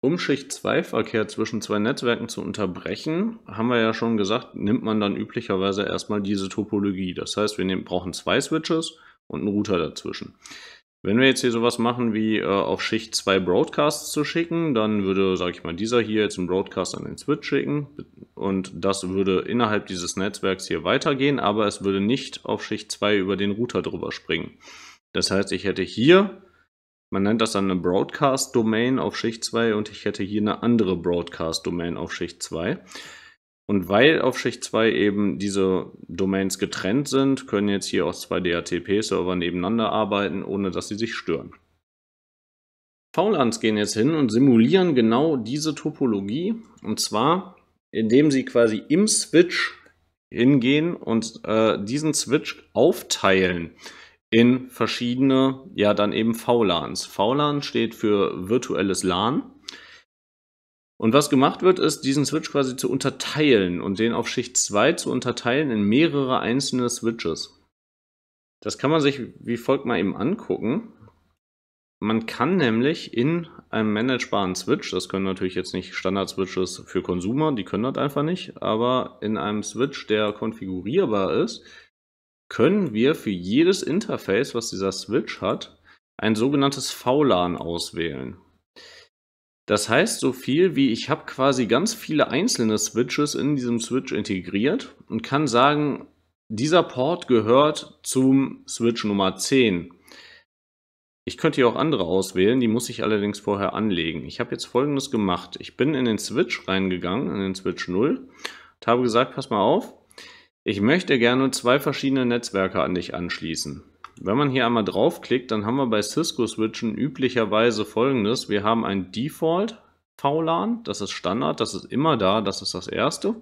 Um Schicht-2-Verkehr zwischen zwei Netzwerken zu unterbrechen, haben wir ja schon gesagt, nimmt man dann üblicherweise erstmal diese Topologie. Das heißt, wir nehmen, brauchen zwei Switches und einen Router dazwischen. Wenn wir jetzt hier sowas machen wie äh, auf Schicht 2 Broadcasts zu schicken, dann würde, sage ich mal, dieser hier jetzt einen Broadcast an den Switch schicken und das würde innerhalb dieses Netzwerks hier weitergehen, aber es würde nicht auf Schicht 2 über den Router drüber springen. Das heißt, ich hätte hier man nennt das dann eine Broadcast-Domain auf Schicht 2 und ich hätte hier eine andere Broadcast-Domain auf Schicht 2. Und weil auf Schicht 2 eben diese Domains getrennt sind, können jetzt hier auch zwei DHCP-Server nebeneinander arbeiten, ohne dass sie sich stören. VLANs gehen jetzt hin und simulieren genau diese Topologie und zwar indem sie quasi im Switch hingehen und äh, diesen Switch aufteilen in verschiedene, ja dann eben VLANs. VLAN steht für virtuelles LAN. Und was gemacht wird, ist, diesen Switch quasi zu unterteilen und den auf Schicht 2 zu unterteilen in mehrere einzelne Switches. Das kann man sich wie folgt mal eben angucken. Man kann nämlich in einem managebaren Switch, das können natürlich jetzt nicht Standard-Switches für Konsumer, die können das einfach nicht, aber in einem Switch, der konfigurierbar ist, können wir für jedes Interface, was dieser Switch hat, ein sogenanntes VLAN auswählen. Das heißt so viel wie, ich habe quasi ganz viele einzelne Switches in diesem Switch integriert und kann sagen, dieser Port gehört zum Switch Nummer 10. Ich könnte hier auch andere auswählen, die muss ich allerdings vorher anlegen. Ich habe jetzt folgendes gemacht. Ich bin in den Switch reingegangen, in den Switch 0 und habe gesagt, pass mal auf, ich möchte gerne zwei verschiedene Netzwerke an dich anschließen. Wenn man hier einmal draufklickt, dann haben wir bei Cisco Switchen üblicherweise folgendes. Wir haben ein Default VLAN, das ist Standard, das ist immer da, das ist das erste.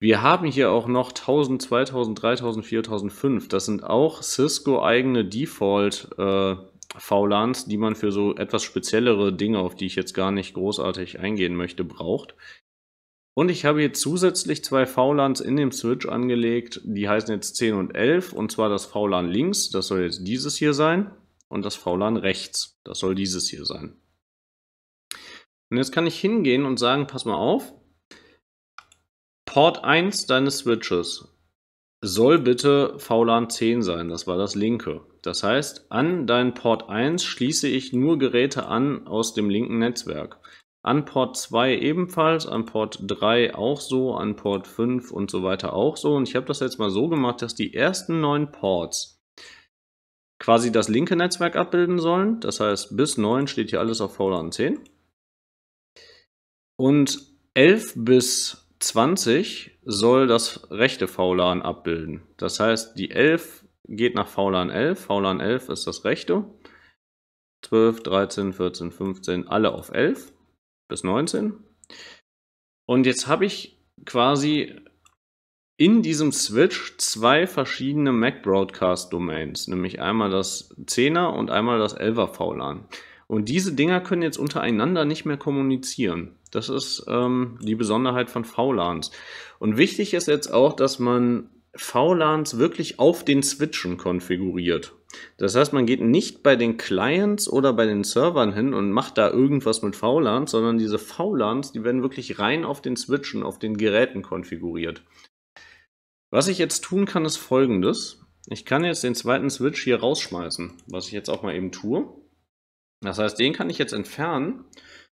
Wir haben hier auch noch 1000, 2000, 3000, 4005. Das sind auch Cisco eigene Default äh, VLANs, die man für so etwas speziellere Dinge, auf die ich jetzt gar nicht großartig eingehen möchte, braucht. Und ich habe hier zusätzlich zwei VLANs in dem Switch angelegt. Die heißen jetzt 10 und 11. Und zwar das VLAN links, das soll jetzt dieses hier sein. Und das VLAN rechts, das soll dieses hier sein. Und jetzt kann ich hingehen und sagen, pass mal auf. Port 1 deines Switches soll bitte VLAN 10 sein. Das war das linke. Das heißt, an deinen Port 1 schließe ich nur Geräte an aus dem linken Netzwerk. An Port 2 ebenfalls, an Port 3 auch so, an Port 5 und so weiter auch so. Und ich habe das jetzt mal so gemacht, dass die ersten neun Ports quasi das linke Netzwerk abbilden sollen. Das heißt, bis 9 steht hier alles auf VLAN 10. Und 11 bis 20 soll das rechte VLAN abbilden. Das heißt, die 11 geht nach VLAN 11. VLAN 11 ist das rechte. 12, 13, 14, 15, alle auf 11 bis 19. Und jetzt habe ich quasi in diesem Switch zwei verschiedene Mac Broadcast Domains, nämlich einmal das 10er und einmal das 11er VLAN. Und diese Dinger können jetzt untereinander nicht mehr kommunizieren. Das ist ähm, die Besonderheit von VLANs. Und wichtig ist jetzt auch, dass man VLANs wirklich auf den Switchen konfiguriert. Das heißt, man geht nicht bei den Clients oder bei den Servern hin und macht da irgendwas mit VLANs, sondern diese VLANs, die werden wirklich rein auf den Switchen, auf den Geräten konfiguriert. Was ich jetzt tun kann, ist folgendes. Ich kann jetzt den zweiten Switch hier rausschmeißen, was ich jetzt auch mal eben tue. Das heißt, den kann ich jetzt entfernen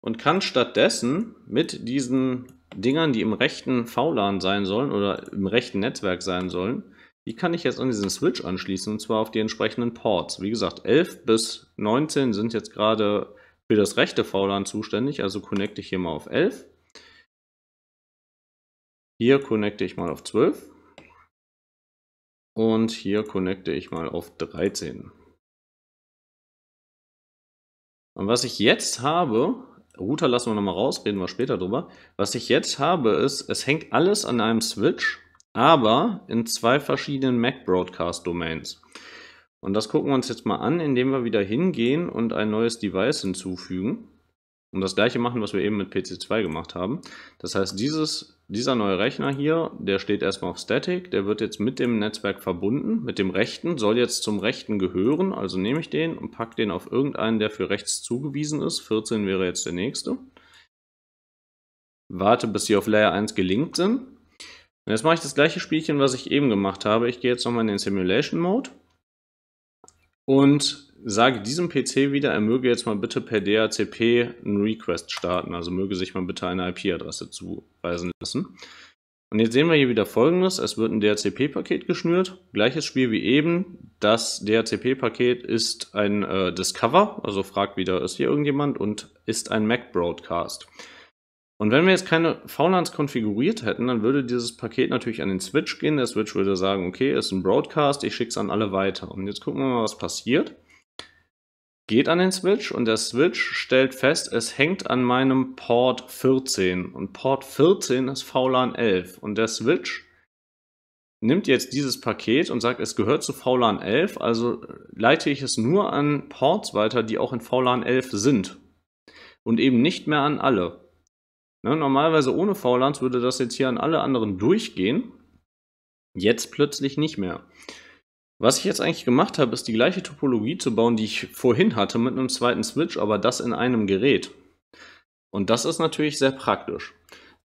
und kann stattdessen mit diesen Dingern, die im rechten VLAN sein sollen oder im rechten Netzwerk sein sollen, die kann ich jetzt an diesen Switch anschließen und zwar auf die entsprechenden Ports. Wie gesagt, 11 bis 19 sind jetzt gerade für das rechte VLAN zuständig, also connecte ich hier mal auf 11. Hier connecte ich mal auf 12. Und hier connecte ich mal auf 13. Und was ich jetzt habe, Router lassen wir nochmal raus, reden wir später drüber. Was ich jetzt habe ist, es hängt alles an einem Switch aber in zwei verschiedenen Mac Broadcast Domains. Und das gucken wir uns jetzt mal an, indem wir wieder hingehen und ein neues Device hinzufügen und das gleiche machen, was wir eben mit PC2 gemacht haben. Das heißt, dieses, dieser neue Rechner hier, der steht erstmal auf Static, der wird jetzt mit dem Netzwerk verbunden, mit dem rechten, soll jetzt zum rechten gehören, also nehme ich den und packe den auf irgendeinen, der für rechts zugewiesen ist. 14 wäre jetzt der nächste. Warte, bis sie auf Layer 1 gelinkt sind und jetzt mache ich das gleiche Spielchen, was ich eben gemacht habe. Ich gehe jetzt nochmal in den Simulation Mode und sage diesem PC wieder, er möge jetzt mal bitte per DHCP einen Request starten. Also möge sich mal bitte eine IP-Adresse zuweisen lassen. Und jetzt sehen wir hier wieder folgendes. Es wird ein DHCP-Paket geschnürt. Gleiches Spiel wie eben. Das DHCP-Paket ist ein äh, Discover, also fragt wieder, ist hier irgendjemand und ist ein Mac Broadcast. Und wenn wir jetzt keine VLANs konfiguriert hätten, dann würde dieses Paket natürlich an den Switch gehen. Der Switch würde sagen, okay, ist ein Broadcast, ich schicke es an alle weiter. Und jetzt gucken wir mal, was passiert. Geht an den Switch und der Switch stellt fest, es hängt an meinem Port 14. Und Port 14 ist VLAN 11. Und der Switch nimmt jetzt dieses Paket und sagt, es gehört zu VLAN 11, also leite ich es nur an Ports weiter, die auch in VLAN 11 sind und eben nicht mehr an alle. Ne, normalerweise ohne VLANs würde das jetzt hier an alle anderen durchgehen. Jetzt plötzlich nicht mehr. Was ich jetzt eigentlich gemacht habe, ist die gleiche Topologie zu bauen, die ich vorhin hatte mit einem zweiten Switch, aber das in einem Gerät. Und das ist natürlich sehr praktisch.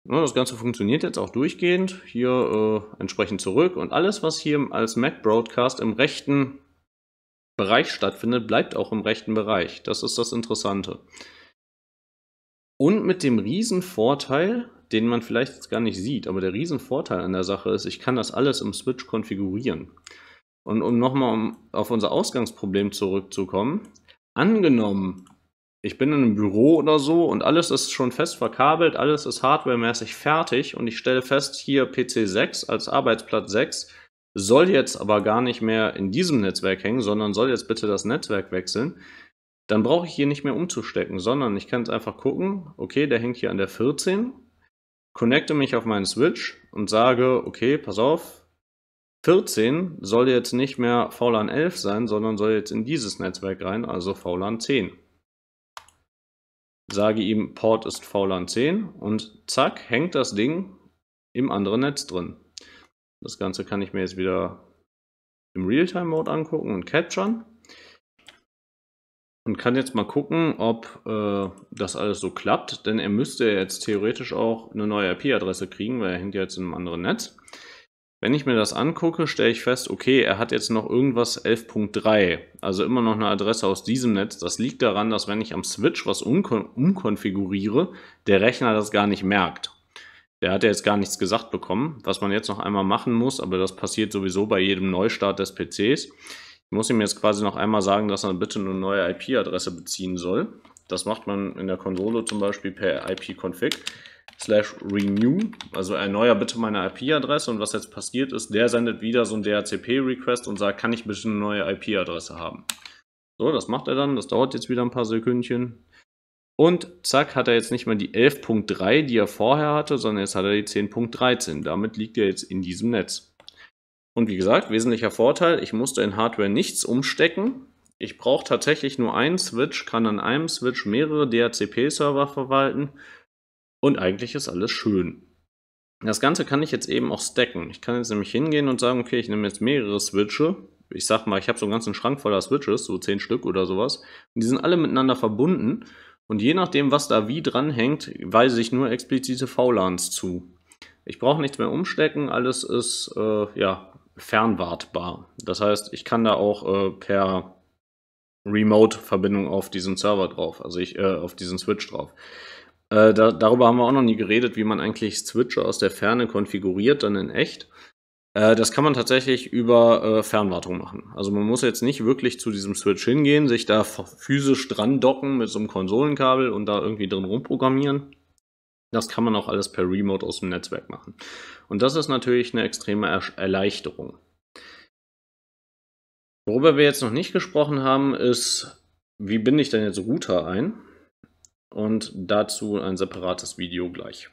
Ne, das Ganze funktioniert jetzt auch durchgehend. Hier äh, entsprechend zurück. Und alles, was hier als Mac-Broadcast im rechten Bereich stattfindet, bleibt auch im rechten Bereich. Das ist das Interessante. Und mit dem Riesenvorteil, den man vielleicht jetzt gar nicht sieht, aber der Riesenvorteil an der Sache ist, ich kann das alles im Switch konfigurieren. Und um nochmal auf unser Ausgangsproblem zurückzukommen, angenommen, ich bin in einem Büro oder so und alles ist schon fest verkabelt, alles ist hardwaremäßig fertig und ich stelle fest, hier PC 6 als Arbeitsplatz 6 soll jetzt aber gar nicht mehr in diesem Netzwerk hängen, sondern soll jetzt bitte das Netzwerk wechseln dann brauche ich hier nicht mehr umzustecken, sondern ich kann jetzt einfach gucken, okay, der hängt hier an der 14, connecte mich auf meinen Switch und sage, okay, pass auf, 14 soll jetzt nicht mehr VLAN 11 sein, sondern soll jetzt in dieses Netzwerk rein, also VLAN 10. Sage ihm, Port ist VLAN 10 und zack, hängt das Ding im anderen Netz drin. Das Ganze kann ich mir jetzt wieder im Realtime-Mode angucken und capturen und kann jetzt mal gucken, ob äh, das alles so klappt, denn er müsste jetzt theoretisch auch eine neue IP-Adresse kriegen, weil er hängt ja jetzt in einem anderen Netz. Wenn ich mir das angucke, stelle ich fest, okay, er hat jetzt noch irgendwas 11.3, also immer noch eine Adresse aus diesem Netz. Das liegt daran, dass wenn ich am Switch was umkonfiguriere, der Rechner das gar nicht merkt. Der hat ja jetzt gar nichts gesagt bekommen, was man jetzt noch einmal machen muss, aber das passiert sowieso bei jedem Neustart des PCs muss ihm jetzt quasi noch einmal sagen, dass er bitte eine neue IP-Adresse beziehen soll. Das macht man in der Konsole zum Beispiel per ipconfig slash renew, also erneuer bitte meine IP-Adresse und was jetzt passiert ist, der sendet wieder so ein DHCP-Request und sagt, kann ich bitte eine neue IP-Adresse haben. So, das macht er dann, das dauert jetzt wieder ein paar Sekündchen. Und zack, hat er jetzt nicht mehr die 11.3, die er vorher hatte, sondern jetzt hat er die 10.13. Damit liegt er jetzt in diesem Netz. Und wie gesagt, wesentlicher Vorteil, ich musste in Hardware nichts umstecken. Ich brauche tatsächlich nur einen Switch, kann an einem Switch mehrere DHCP-Server verwalten und eigentlich ist alles schön. Das Ganze kann ich jetzt eben auch stacken. Ich kann jetzt nämlich hingehen und sagen, okay, ich nehme jetzt mehrere Switche. Ich sag mal, ich habe so einen ganzen Schrank voller Switches, so 10 Stück oder sowas. Und die sind alle miteinander verbunden. Und je nachdem, was da wie dranhängt, weise ich nur explizite VLANs zu. Ich brauche nichts mehr umstecken, alles ist äh, ja, fernwartbar. Das heißt, ich kann da auch äh, per Remote-Verbindung auf diesen Server drauf, also ich, äh, auf diesen Switch drauf. Äh, da, darüber haben wir auch noch nie geredet, wie man eigentlich Switcher aus der Ferne konfiguriert, dann in echt. Äh, das kann man tatsächlich über äh, Fernwartung machen. Also man muss jetzt nicht wirklich zu diesem Switch hingehen, sich da physisch dran docken mit so einem Konsolenkabel und da irgendwie drin rumprogrammieren, das kann man auch alles per Remote aus dem Netzwerk machen. Und das ist natürlich eine extreme er Erleichterung. Worüber wir jetzt noch nicht gesprochen haben, ist, wie binde ich denn jetzt Router ein? Und dazu ein separates Video gleich.